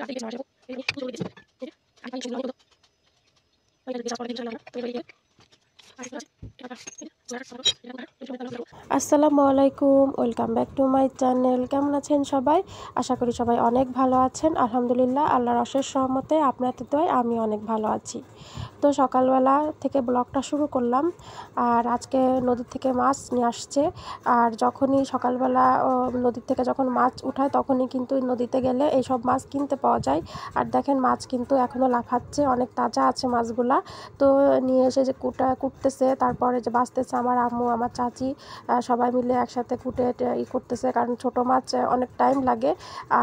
আসসালামু আলাইকুম welcome back to my channel কেমন আছেন সবাই আশা করি সবাই অনেক ভালো আছেন আলহামদুলিল্লাহ আল্লাহর অশেষ সহমতে আপনার তো আমি অনেক ভালো আছি তো সকালবেলা থেকে ব্লগটা শুরু করলাম আর আজকে নদীর থেকে মাছ নিয়ে আসছে আর যখনই সকালবেলা নদীর থেকে যখন মাছ উঠায় তখনই কিন্তু নদীতে গেলে এই সব মাছ কিনতে পাওয়া যায় আর দেখেন মাছ কিন্তু এখনও লাফাচ্ছে অনেক তাজা আছে মাছগুলা তো নিয়ে এসে যে কুটা কুটতেছে তারপরে যে বাঁচতেছে আমার আম্মু আমার চাচি সবাই মিলে একসাথে কুটে ই করতেছে কারণ ছোট মাছ অনেক টাইম লাগে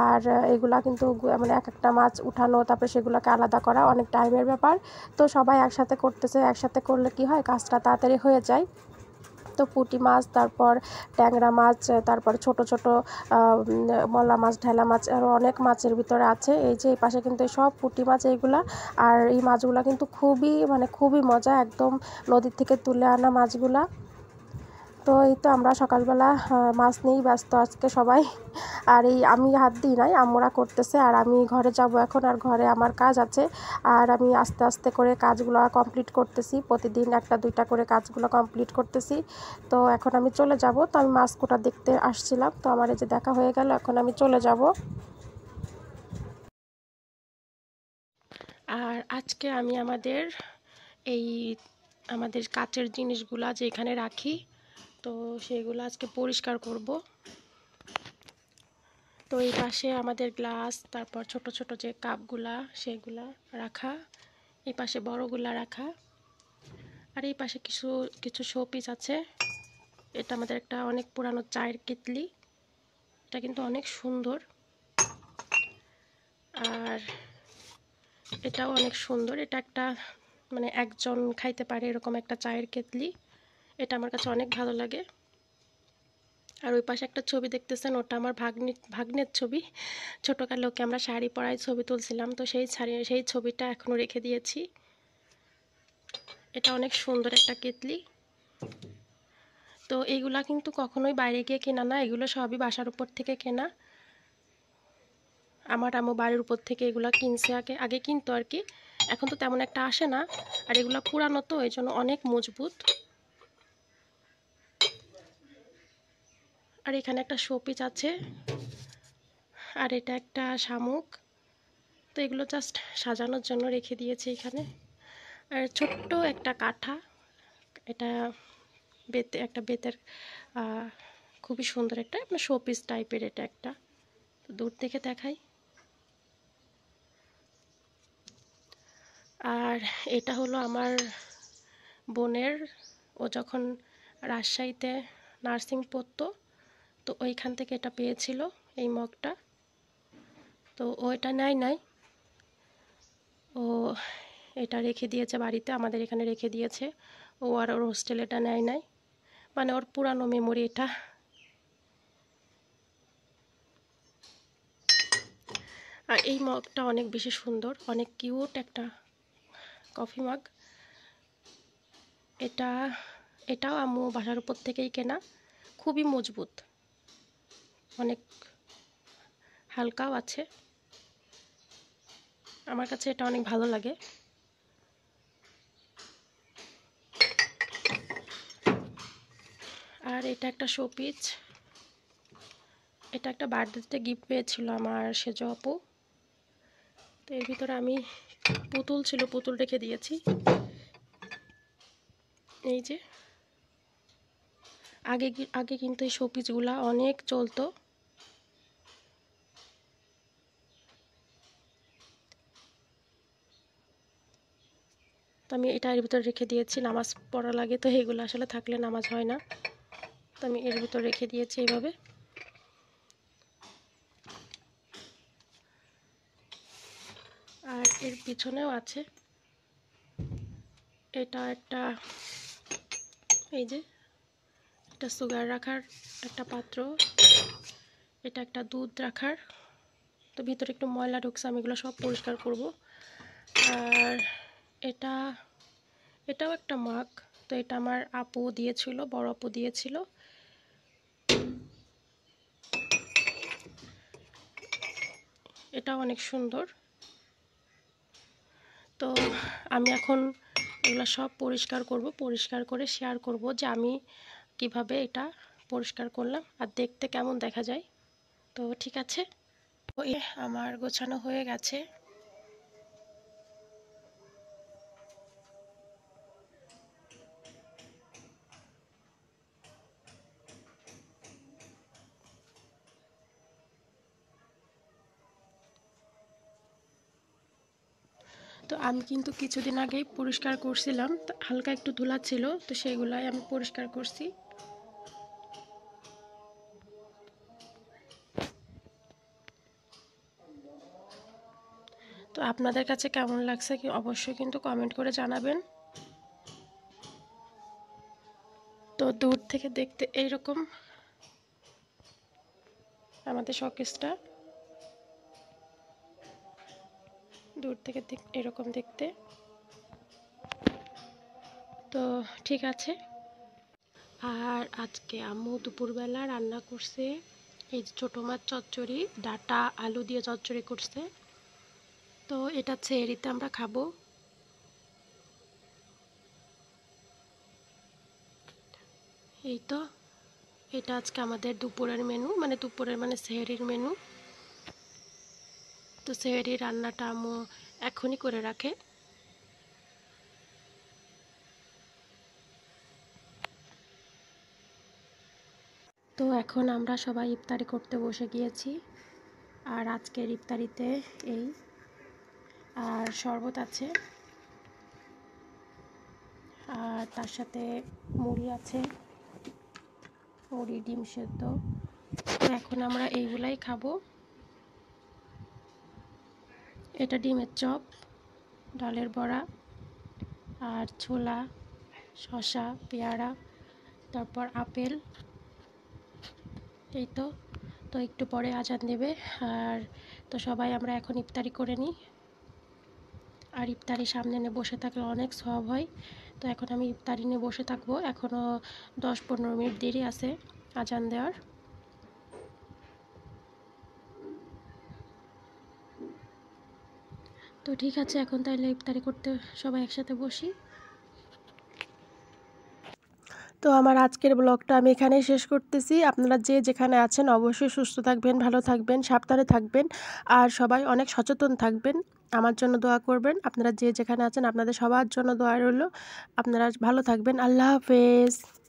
আর এগুলা কিন্তু মানে এক একটা মাছ উঠানো তারপরে সেগুলোকে আলাদা করা অনেক টাইমের ব্যাপার তো সব সবাই একসাথে করতেছে একসাথে করলে কি হয় কাজটা তাড়াতাড়ি হয়ে যায় তো পুঁটি মাছ তারপর ট্যাংরা মাছ তারপর ছোট ছোট মলা মাছ ঢেলা মাছ আরও অনেক মাছের ভিতরে আছে এই যে এই পাশে কিন্তু সব পুঁটি মাছ এইগুলা আর এই মাছগুলা কিন্তু খুবই মানে খুবই মজা একদম নদীর থেকে তুলে আনা মাছগুলা তো এই তো আমরা সকালবেলা মাছ নিয়েই ব্যস্ত আজকে সবাই আর এই আমি হাত দিই নাই আমরা করতেছে আর আমি ঘরে যাব এখন আর ঘরে আমার কাজ আছে আর আমি আস্তে আস্তে করে কাজগুলো কমপ্লিট করতেছি প্রতিদিন একটা দুইটা করে কাজগুলো কমপ্লিট করতেছি তো এখন আমি চলে যাব তো আমি মাছ কোটা দেখতে আসছিলাম তো আমার এই যে দেখা হয়ে গেল এখন আমি চলে যাব আর আজকে আমি আমাদের এই আমাদের কাচের জিনিসগুলা যে এখানে রাখি তো সেগুলো আজকে পরিষ্কার করব তো এই পাশে আমাদের গ্লাস তারপর ছোট ছোট যে কাপগুলা সেগুলা রাখা এই পাশে বড়গুলা রাখা আর এই পাশে কিছু কিছু শোপিস আছে এটা আমাদের একটা অনেক পুরানো চায়ের কেটলি এটা কিন্তু অনেক সুন্দর আর এটাও অনেক সুন্দর এটা একটা মানে একজন খাইতে পারে এরকম একটা চায়ের কেতলি এটা আমার কাছে অনেক ভালো লাগে আর ওই পাশে একটা ছবি দেখতেছেন ওটা আমার ভাগ্নি ভাগ্নের ছবি ছোটোকার লোককে আমরা শাড়ি পরায় ছবি তুলছিলাম তো সেই শাড়ি সেই ছবিটা এখনও রেখে দিয়েছি এটা অনেক সুন্দর একটা কেতলি তো এইগুলা কিন্তু কখনোই বাইরে গিয়ে কেনা না এগুলো সবই বাসার উপর থেকে কেনা আমার আমার বাড়ির উপর থেকে এগুলো কিনছে আগে আগে কিনতো আর কি এখন তো তেমন একটা আসে না আর এগুলো পুরানো তো এই জন্য অনেক মজবুত আর এখানে একটা শোপিস আছে আর এটা একটা শামুক তো এগুলো জাস্ট সাজানোর জন্য রেখে দিয়েছে এখানে আর ছোট্ট একটা কাঠা এটা বেতে একটা বেতের খুবই সুন্দর একটা শোপিস মানে টাইপের এটা একটা দূর থেকে দেখাই আর এটা হলো আমার বোনের ও যখন রাজশাহীতে নার্সিং পড়তো তো ওইখান থেকে এটা পেয়েছিল এই মগটা তো ও এটা নেয় নাই ও এটা রেখে দিয়েছে বাড়িতে আমাদের এখানে রেখে দিয়েছে ও আর ওর হোস্টেল এটা নেয় নাই মানে ওর পুরানো মেমোরি এটা আর এই মগটা অনেক বেশি সুন্দর অনেক কিউট একটা কফি মগ এটা এটাও আম্মু বাসার উপর থেকেই কেনা খুবই মজবুত অনেক হালকাও আছে আমার কাছে এটা অনেক ভালো লাগে আর এটা একটা শোপিচ এটা একটা বার্থডেতে গিফট পেয়েছিল আমার সেজ আপু তো এর ভিতরে আমি পুতুল ছিল পুতুল রেখে দিয়েছি এই যে আগে আগে কিন্তু এই শোপিসগুলা অনেক চলতো তো আমি এটা এর ভিতরে রেখে দিয়েছি নামাজ পড়া লাগে তো এগুলো আসলে থাকলে নামাজ হয় না তো আমি এর ভিতরে রেখে দিয়েছি এইভাবে আর এর পিছনেও আছে এটা একটা এই যে একটা সুগার রাখার একটা পাত্র এটা একটা দুধ রাখার তো ভিতরে একটু ময়লা ঢুকছে আমি এগুলো সব পরিষ্কার করব আর এটা এটাও একটা মাগ তো এটা আমার আপু দিয়েছিল বড় আপু দিয়েছিল এটা অনেক সুন্দর তো আমি এখন এগুলো সব পরিষ্কার করব পরিষ্কার করে শেয়ার করব যে আমি কিভাবে এটা পরিষ্কার করলাম আর দেখতে কেমন দেখা যায় তো ঠিক আছে ওই আমার গোছানো হয়ে গেছে তো আমি কিন্তু কিছুদিন আগেই পরিষ্কার করছিলাম তো হালকা একটু ধুলা ছিল তো সেইগুলাই আমি পরিষ্কার করছি তো আপনাদের কাছে কেমন লাগছে কি অবশ্যই কিন্তু কমেন্ট করে জানাবেন তো দূর থেকে দেখতে এইরকম আমাদের শকেসটা দূর থেকে এরকম দেখতে তো ঠিক আছে আর আজকে আম্মু দুপুরবেলা রান্না করছে এই যে ছোটো মাছ চচ্চড়ি ডাটা আলু দিয়ে চচ্চড়ি করছে তো এটা ছেড়িতে আমরা খাবো এই তো এটা আজকে আমাদের দুপুরের মেনু মানে দুপুরের মানে সেহরির মেনু তো সেহেরি রান্নাটা আম্মু এখনই করে রাখে তো এখন আমরা সবাই ইফতারি করতে বসে গিয়েছি আর আজকের ইফতারিতে এই আর শরবত আছে আর তার সাথে মুড়ি আছে মুড়ি ডিম সেদ্ধ তো এখন আমরা এইগুলাই খাবো এটা ডিমের চপ ডালের বড়া আর ছোলা শশা পেয়ারা তারপর আপেল এই তো তো একটু পরে আজান দেবে আর তো সবাই আমরা এখন ইফতারি করে নিই আর ইফতারি সামনে নিয়ে বসে থাকলে অনেক সব হয় তো এখন আমি ইফতারি নিয়ে বসে থাকবো এখনও দশ পনেরো মিনিট দেরি আছে আজান দেওয়ার তো ঠিক আছে এখন তাহলে ইফতারি করতে সবাই একসাথে বসি তো আমার আজকের ব্লগটা আমি এখানেই শেষ করতেছি আপনারা যে যেখানে আছেন অবশ্যই সুস্থ থাকবেন ভালো থাকবেন সাবধানে থাকবেন আর সবাই অনেক সচেতন থাকবেন আমার জন্য দোয়া করবেন আপনারা যে যেখানে আছেন আপনাদের সবার জন্য দোয়া রইল আপনারা ভালো থাকবেন আল্লাহ হাফেজ